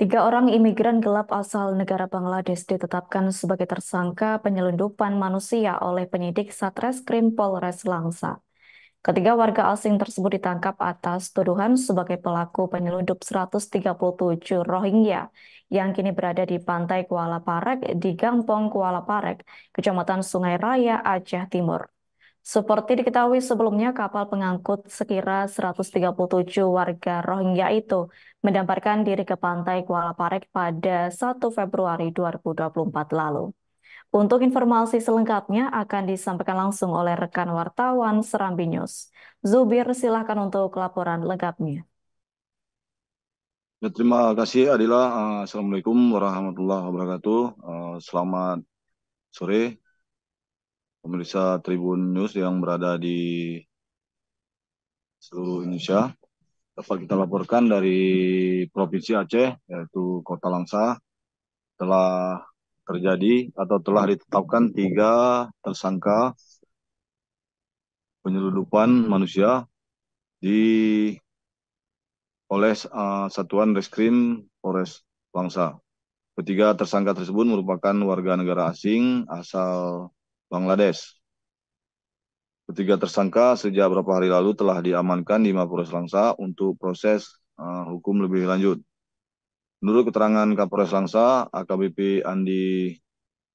Tiga orang imigran gelap asal negara Bangladesh ditetapkan sebagai tersangka penyelundupan manusia oleh penyidik Satreskrim Polres Langsa. Ketiga warga asing tersebut ditangkap atas tuduhan sebagai pelaku penyelundup 137 Rohingya yang kini berada di pantai Kuala Parek di Gampong Kuala Parek, Kecamatan Sungai Raya, Aceh Timur. Seperti diketahui sebelumnya, kapal pengangkut sekira 137 warga Rohingya itu mendamparkan diri ke pantai Kuala Parek pada 1 Februari 2024 lalu. Untuk informasi selengkapnya akan disampaikan langsung oleh rekan wartawan Serambi News. Zubir, silahkan untuk laporan lengkapnya. Ya, terima kasih Adila. Eh, Assalamualaikum warahmatullahi wabarakatuh. Eh, selamat sore pemirsa Tribun News yang berada di seluruh Indonesia. Dapat kita laporkan dari Provinsi Aceh, yaitu Kota Langsa, telah terjadi atau telah ditetapkan tiga tersangka penyeludupan manusia di oleh uh, Satuan Reskrim Polres Langsa. Ketiga tersangka tersebut merupakan warga negara asing asal Bangladesh. Ketiga tersangka sejak beberapa hari lalu telah diamankan di Mapores Langsa untuk proses uh, hukum lebih lanjut. Menurut keterangan Kapolres Langsa, AKBP Andi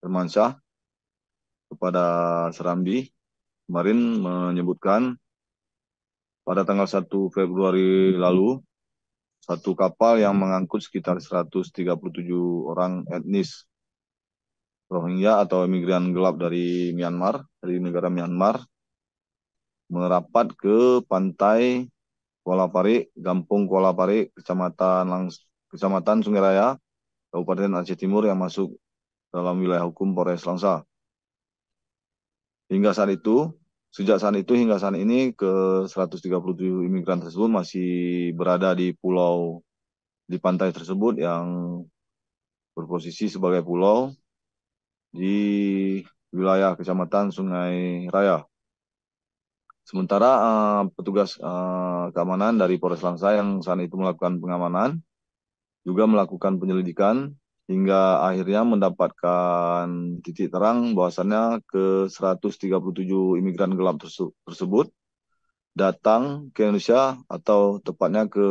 Hermansyah kepada Serambi kemarin menyebutkan pada tanggal 1 Februari lalu satu kapal yang mengangkut sekitar 137 orang etnis Rohingya atau imigran gelap dari Myanmar, dari negara Myanmar, merapat ke pantai Kuala Parik, Kampung Kuala Parik, Kecamatan Langs Kecamatan Sungai Raya, Kabupaten Aceh Timur yang masuk dalam wilayah hukum Polres Langsa. Hingga saat itu, sejak saat itu hingga saat ini ke 137 imigran tersebut masih berada di pulau di pantai tersebut yang berposisi sebagai pulau di wilayah Kecamatan Sungai Raya. Sementara uh, petugas uh, keamanan dari Polres Langsa yang saat itu melakukan pengamanan juga melakukan penyelidikan hingga akhirnya mendapatkan titik terang bahwasannya ke 137 imigran gelap tersebut datang ke Indonesia atau tepatnya ke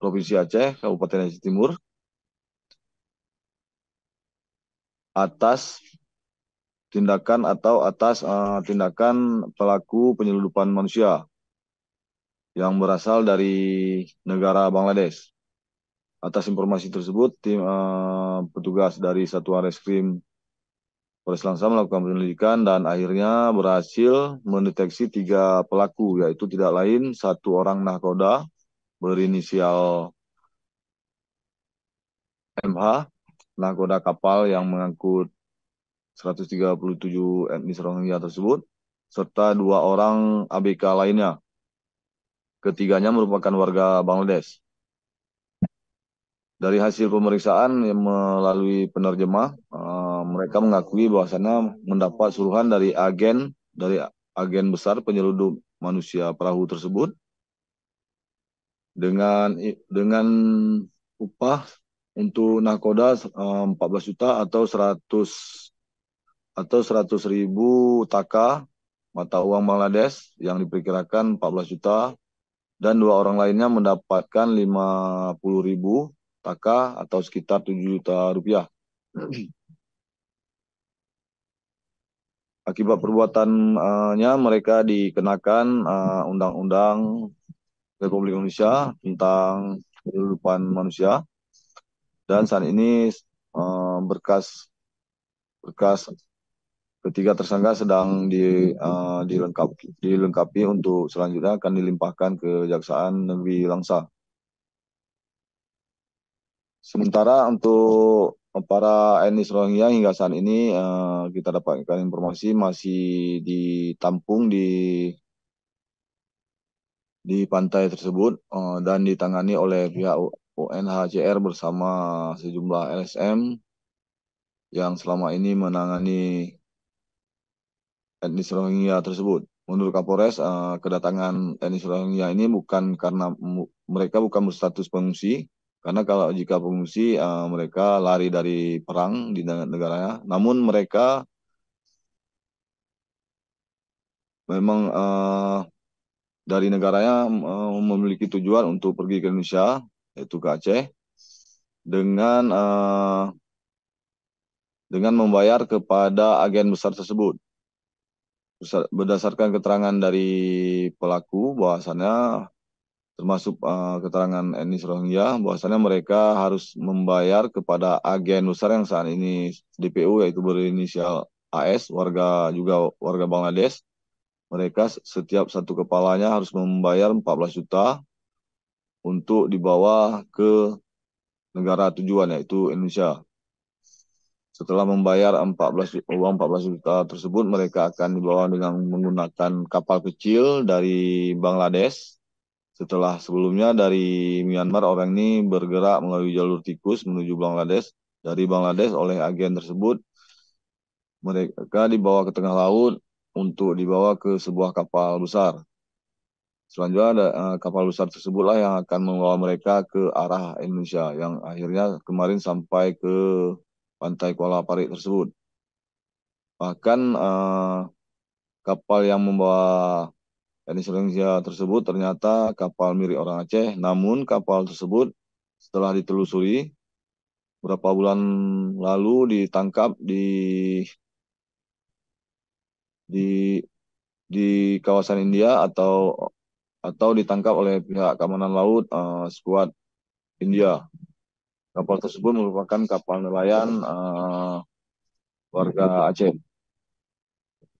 Provinsi Aceh, Kabupaten Aceh Timur atas tindakan atau atas uh, tindakan pelaku penyelundupan manusia yang berasal dari negara Bangladesh. Atas informasi tersebut, tim uh, petugas dari Satuan Reskrim Polres Langsa melakukan penyelidikan dan akhirnya berhasil mendeteksi tiga pelaku, yaitu tidak lain satu orang nahkoda berinisial MH, nakoda kapal yang mengangkut 137 etnis Rohingya tersebut, serta dua orang ABK lainnya. Ketiganya merupakan warga Bangladesh. Dari hasil pemeriksaan yang melalui penerjemah, uh, mereka mengakui bahwasannya mendapat suruhan dari agen dari agen besar penyeludup manusia perahu tersebut dengan dengan upah untuk nakoda um, eh, 14 juta atau 100 atau 100 ribu taka mata uang Bangladesh yang diperkirakan 14 juta dan dua orang lainnya mendapatkan 50 ribu taka atau sekitar 7 juta rupiah. Akibat perbuatannya mereka dikenakan eh, Undang-Undang Republik Indonesia tentang kehidupan manusia dan saat ini um, berkas berkas ketiga tersangka sedang di, uh, eh, dilengkapi, dilengkapi untuk selanjutnya akan dilimpahkan ke Kejaksaan Negeri Langsa. Sementara untuk para etnis Rohingya hingga saat ini uh, kita dapatkan informasi masih ditampung di di pantai tersebut uh, dan ditangani oleh pihak UNHCR bersama sejumlah LSM yang selama ini menangani etnis Rohingya tersebut. Menurut Kapolres, uh, kedatangan etnis Rohingya ini bukan karena mereka bukan berstatus pengungsi, karena kalau jika pengungsi uh, mereka lari dari perang di negaranya, namun mereka memang uh, dari negaranya uh, memiliki tujuan untuk pergi ke Indonesia yaitu ke Aceh dengan uh, dengan membayar kepada agen besar tersebut. Berdasarkan keterangan dari pelaku bahwasannya termasuk uh, keterangan etnis Rohingya bahwasannya mereka harus membayar kepada agen besar yang saat ini DPU yaitu berinisial AS warga juga warga Bangladesh mereka setiap satu kepalanya harus membayar 14 juta untuk dibawa ke negara tujuan yaitu Indonesia. Setelah membayar 14 uang 14 juta tersebut, mereka akan dibawa dengan menggunakan kapal kecil dari Bangladesh. Setelah sebelumnya dari Myanmar, orang ini bergerak melalui jalur tikus menuju Bangladesh. Dari Bangladesh oleh agen tersebut, mereka dibawa ke tengah laut untuk dibawa ke sebuah kapal besar. Selanjutnya ada uh, kapal besar tersebutlah yang akan membawa mereka ke arah Indonesia yang akhirnya kemarin sampai ke pantai Kuala Parit tersebut. Bahkan uh, kapal yang membawa Indonesia tersebut ternyata kapal milik orang Aceh, namun kapal tersebut setelah ditelusuri beberapa bulan lalu ditangkap di di di kawasan India atau atau ditangkap oleh pihak keamanan laut uh, skuad India. Kapal tersebut merupakan kapal nelayan uh, warga Aceh.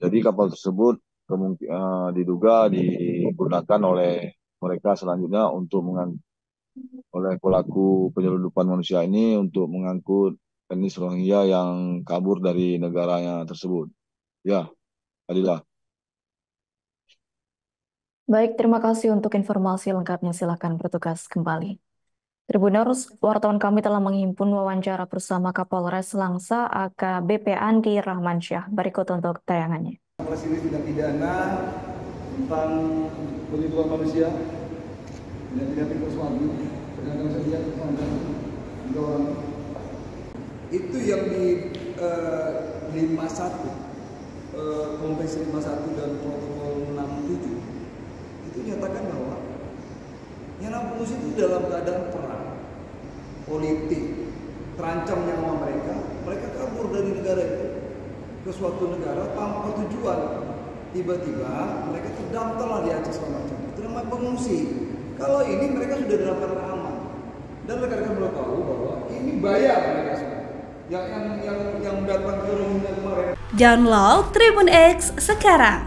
Jadi kapal tersebut uh, diduga digunakan oleh mereka selanjutnya untuk mengangkut oleh pelaku penyelundupan manusia ini untuk mengangkut etnis Rohingya yang kabur dari negaranya tersebut. Ya, adilah. Baik, terima kasih untuk informasi lengkapnya. Silakan bertugas kembali. Tribuners, wartawan kami telah menghimpun wawancara bersama Kapolres Langsa AKBP Andi Rahmansyah. Berikut untuk tayangannya. ini tidak pidana tentang penipuan manusia tidak tidak pikir suami ternyata bisa lihat tiga orang itu yang di uh, 51 uh, lima 51 eh, dan protokol 67 nyatakan bahwa Yanapolus itu dalam keadaan perang, politik, terancam nyawa mereka, mereka kabur dari negara itu ke suatu negara tanpa tujuan. Tiba-tiba mereka terdampaklah di atas semacam itu namanya pengungsi. Kalau ini mereka sudah dalam keadaan aman dan rekan-rekan belum tahu bahwa ini bayar mereka semua. Yang yang yang, yang datang ke rumah kemarin. Download Tribun X sekarang